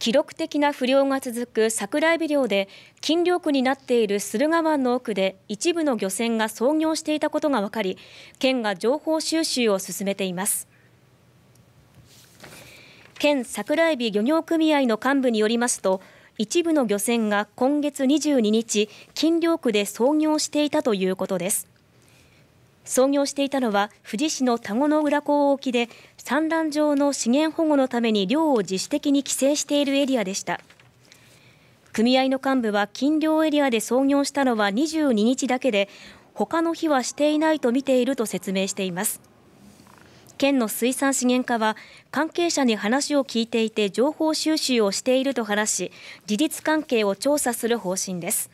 記録的な不良が続く桜エビ漁で禁力になっている駿河湾の奥で一部の漁船が操業していたことが分かり県が情報収集を進めています県桜エビ漁業組合の幹部によりますと一部の漁船が今月22日金漁区で操業していたということです創業していたのは富士市の田子の浦港沖で産卵場の資源保護のために漁を自主的に規制しているエリアでした組合の幹部は禁漁エリアで創業したのは22日だけで他の日はしていないと見ていると説明しています県の水産資源課は関係者に話を聞いていて情報収集をしていると話し事実関係を調査する方針です